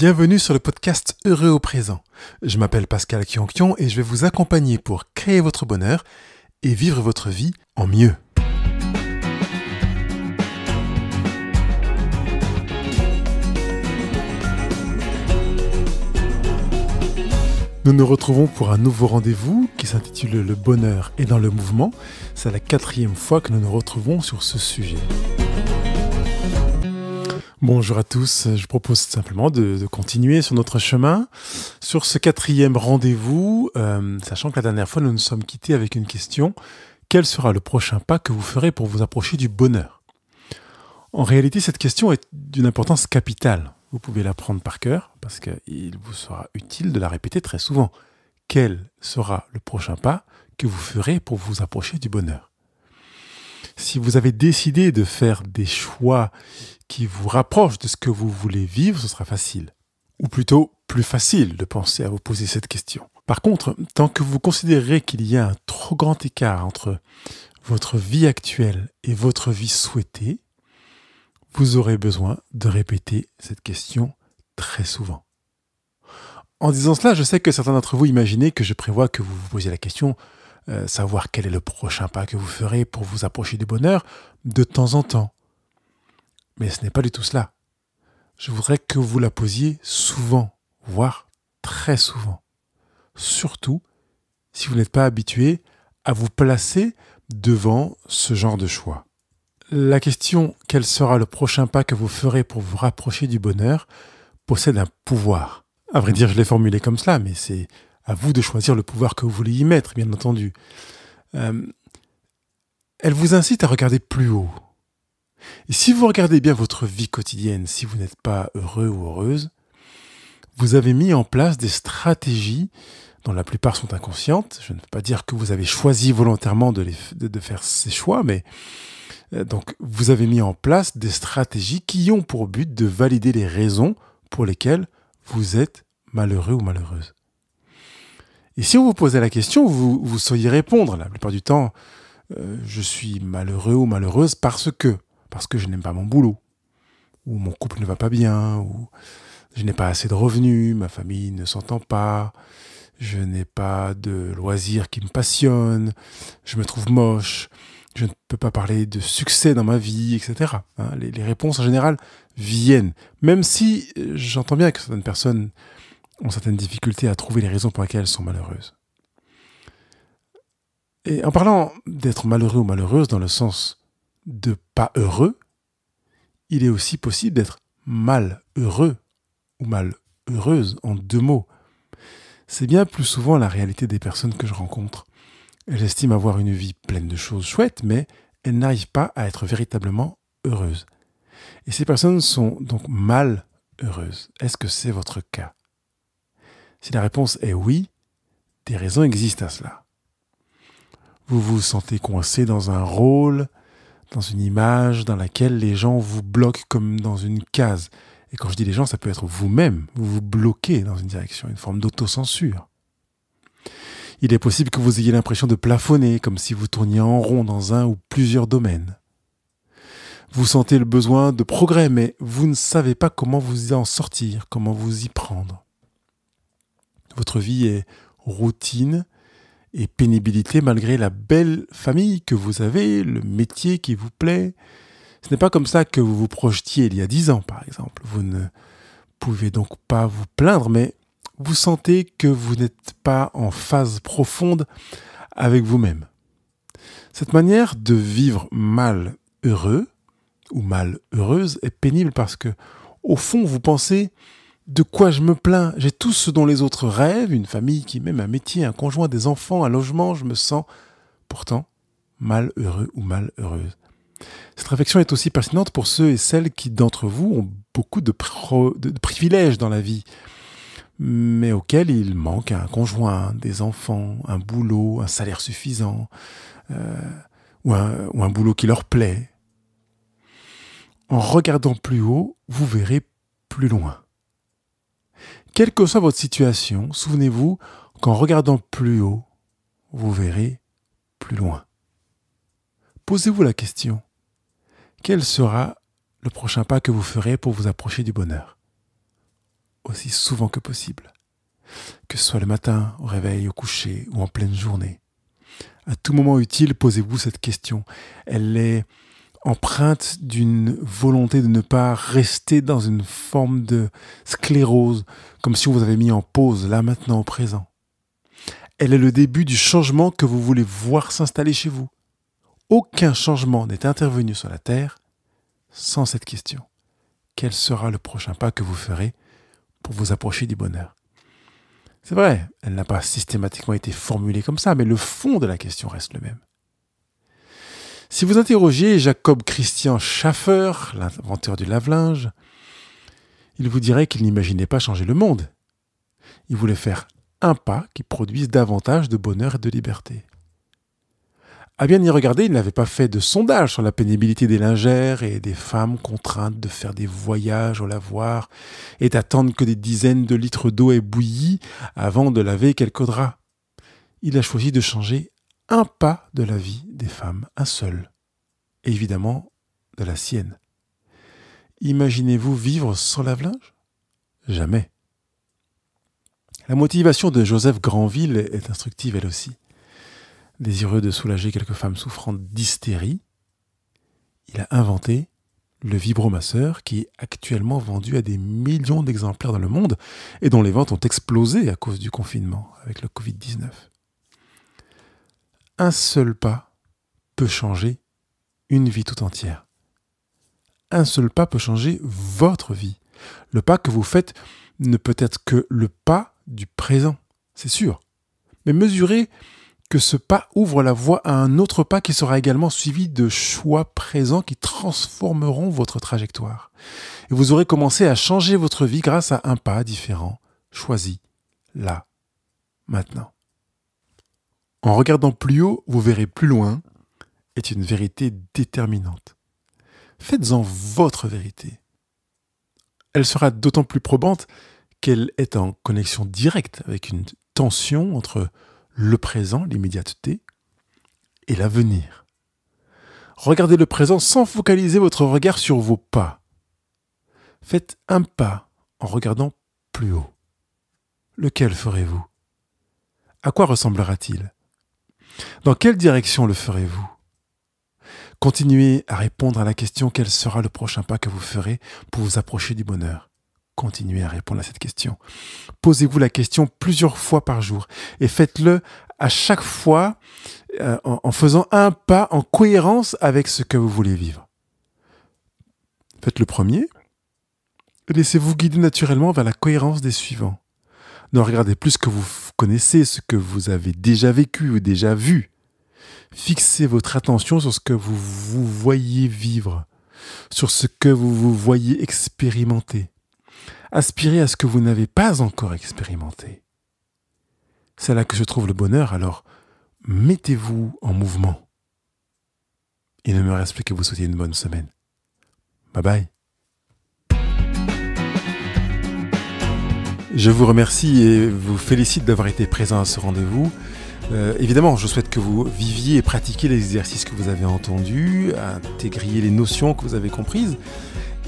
Bienvenue sur le podcast Heureux au présent. Je m'appelle Pascal Kionkion et je vais vous accompagner pour créer votre bonheur et vivre votre vie en mieux. Nous nous retrouvons pour un nouveau rendez-vous qui s'intitule Le bonheur est dans le mouvement. C'est la quatrième fois que nous nous retrouvons sur ce sujet. Bonjour à tous, je propose simplement de, continuer sur notre chemin, sur ce quatrième rendez-vous, euh, sachant que la dernière fois nous nous sommes quittés avec une question, quel sera le prochain pas que vous ferez pour vous approcher du bonheur En réalité, cette question est d'une importance capitale. Vous pouvez la prendre par cœur, parce qu'il vous sera utile de la répéter très souvent. Quel sera le prochain pas que vous ferez pour vous approcher du bonheur si vous avez décidé de faire des choix qui vous rapprochent de ce que vous voulez vivre, ce sera facile. Ou plutôt plus facile de penser à vous poser cette question. Par contre, tant que vous considérez qu'il y a un trop grand écart entre votre vie actuelle et votre vie souhaitée, vous aurez besoin de répéter cette question très souvent. En disant cela, je sais que certains d'entre vous imaginez que je prévois que vous vous posiez la question euh, savoir quel est le prochain pas que vous ferez pour vous approcher du bonheur de temps en temps. Mais ce n'est pas du tout cela. Je voudrais que vous la posiez souvent, voire très souvent. Surtout si vous n'êtes pas habitué à vous placer devant ce genre de choix. La question quel sera le prochain pas que vous ferez pour vous rapprocher du bonheur possède un pouvoir. À vrai dire, je l'ai formulé comme cela, mais c'est à vous de choisir le pouvoir que vous voulez y mettre, bien entendu. Euh, elle vous incite à regarder plus haut. Et si vous regardez bien votre vie quotidienne, si vous n'êtes pas heureux ou heureuse, vous avez mis en place des stratégies dont la plupart sont inconscientes. Je ne veux pas dire que vous avez choisi volontairement de, faire ces choix, mais euh, donc vous avez mis en place des stratégies qui ont pour but de valider les raisons pour lesquelles vous êtes malheureux ou malheureuse. Et si on vous posait la question, vous, vous sauriez répondre. La plupart du temps, euh, je suis malheureux ou malheureuse parce que, parce que je n'aime pas mon boulot, ou mon couple ne va pas bien, ou je n'ai pas assez de revenus, ma famille ne s'entend pas, je n'ai pas de loisirs qui me passionnent, je me trouve moche, je ne peux pas parler de succès dans ma vie, etc. Hein. les réponses en général viennent, même si euh, j'entends bien que certaines personnes ont certaines difficultés à trouver les raisons pour lesquelles elles sont malheureuses. Et en parlant d'être malheureux ou malheureuse dans le sens de pas heureux, il est aussi possible d'être malheureux ou mal heureuse. en deux mots. C'est bien plus souvent la réalité des personnes que je rencontre. Elles estiment avoir une vie pleine de choses chouettes, mais elles n'arrivent pas à être véritablement heureuses. Et ces personnes sont donc mal heureuses. Est-ce que c'est votre cas si la réponse est oui, des raisons existent à cela. Vous vous sentez coincé dans un rôle, dans une image dans laquelle les gens vous bloquent comme dans une case. Et quand je dis les gens, ça peut être vous-même, vous vous bloquez dans une direction, une forme d'autocensure. Il est possible que vous ayez l'impression de plafonner, comme si vous tourniez en rond dans un ou plusieurs domaines. Vous sentez le besoin de progrès, mais vous ne savez pas comment vous en sortir, comment vous y prendre votre vie est routine et pénibilité malgré la belle famille que vous avez, le métier qui vous plaît. Ce n'est pas comme ça que vous vous projetiez il y a dix ans, par exemple. Vous ne pouvez donc pas vous plaindre, mais vous sentez que vous n'êtes pas en phase profonde avec vous-même. Cette manière de vivre mal heureux ou mal heureuse est pénible parce que, au fond, vous pensez de quoi je me plains J'ai tout ce dont les autres rêvent, une famille qui m'aime, un métier, un conjoint, des enfants, un logement, je me sens pourtant malheureux ou malheureuse. Cette réflexion est aussi pertinente pour ceux et celles qui d'entre vous ont beaucoup de, privilèges dans la vie, mais auxquels il manque un conjoint, des enfants, un boulot, un salaire suffisant, euh, ou un boulot qui leur plaît. En regardant plus haut, vous verrez plus loin. Quelle que soit votre situation, souvenez-vous qu'en regardant plus haut, vous verrez plus loin. Posez-vous la question, quel sera le prochain pas que vous ferez pour vous approcher du bonheur Aussi souvent que possible. Que ce soit le matin, au réveil, au coucher ou en pleine journée. À tout moment utile, posez-vous cette question. Elle est empreinte d'une volonté de ne pas rester dans une forme de sclérose, comme si on vous avait mis en pause, là maintenant, au présent. Elle est le début du changement que vous voulez voir s'installer chez vous. Aucun changement n'est intervenu sur la Terre sans cette question. Quel sera le prochain pas que vous ferez pour vous approcher du bonheur C'est vrai, elle n'a pas systématiquement été formulée comme ça, mais le fond de la question reste le même. Si vous interrogez Jacob Christian Schaffer, l'inventeur du lave-linge, il vous dirait qu'il n'imaginait pas changer le monde. Il voulait faire un pas qui produise davantage de bonheur et de liberté. À bien y regarder, il n'avait pas fait de sondage sur la pénibilité des lingères et des femmes contraintes de faire des voyages au lavoir et d'attendre que des dizaines de litres d'eau aient bouilli avant de laver quelques draps. Il a choisi de changer un pas de la vie des femmes, un seul, évidemment de la sienne. Imaginez-vous vivre sans lave-linge Jamais. La motivation de Joseph Granville est instructive elle aussi. Désireux de soulager quelques femmes souffrant d'hystérie, il a inventé le vibromasseur qui est actuellement vendu à des millions d'exemplaires dans le monde et dont les ventes ont explosé à cause du confinement avec le Covid-19 un seul pas peut changer une vie tout entière. Un seul pas peut changer votre vie. Le pas que vous faites ne peut être que le pas du présent, c'est sûr. Mais mesurez que ce pas ouvre la voie à un autre pas qui sera également suivi de choix présents qui transformeront votre trajectoire. Et vous aurez commencé à changer votre vie grâce à un pas différent, choisi là, maintenant. En regardant plus haut, vous verrez plus loin, est une vérité déterminante. Faites-en votre vérité. Elle sera d'autant plus probante qu'elle est en connexion directe avec une tension entre le présent, l'immédiateté, et l'avenir. Regardez le présent sans focaliser votre regard sur vos pas. Faites un pas en regardant plus haut. Lequel ferez-vous À quoi ressemblera-t-il dans quelle direction le ferez-vous Continuez à répondre à la question quel sera le prochain pas que vous ferez pour vous approcher du bonheur. Continuez à répondre à cette question. Posez-vous la question plusieurs fois par jour et faites-le à chaque fois euh, en, faisant un pas en cohérence avec ce que vous voulez vivre. Faites le premier. Laissez-vous guider naturellement vers la cohérence des suivants. Ne regardez plus ce que vous connaissez, ce que vous avez déjà vécu ou déjà vu. Fixez votre attention sur ce que vous vous voyez vivre, sur ce que vous vous voyez expérimenter. Aspirez à ce que vous n'avez pas encore expérimenté. C'est là que se trouve le bonheur, alors mettez-vous en mouvement. Il ne me reste plus que vous souhaiter une bonne semaine. Bye bye. Je vous remercie et vous félicite d'avoir été présent à ce rendez-vous. Euh, évidemment, je souhaite que vous viviez et pratiquiez les exercices que vous avez entendus, intégriez les notions que vous avez comprises,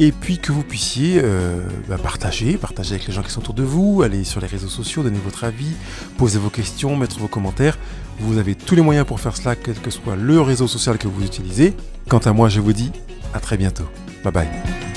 et puis que vous puissiez euh, bah, partager, partager avec les gens qui sont autour de vous, aller sur les réseaux sociaux, donner votre avis, poser vos questions, mettre vos commentaires. Vous avez tous les moyens pour faire cela, quel que soit le réseau social que vous utilisez. Quant à moi, je vous dis à très bientôt. Bye bye.